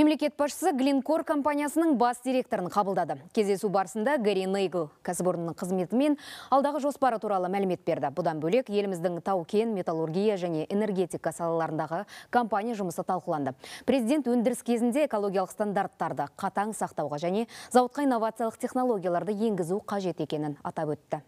Мемлекет басшысы Глинкор компаниясының бас директорын қабылдады. Кездесу барысында Гэри Нейгл кәсіпорынның қызметімен алдағы жоспары туралы мәлімет берді. Бұдан бөлек еліміздің тау-кен, металлургия және энергетика салаларындағы компания жұмысы талқыланды. Президент өндіріс кезінде экологиялық стандарттарды қатаң сақтауға және зауытқа инновациялық технологияларды енгізу қажет екенін атап өтті.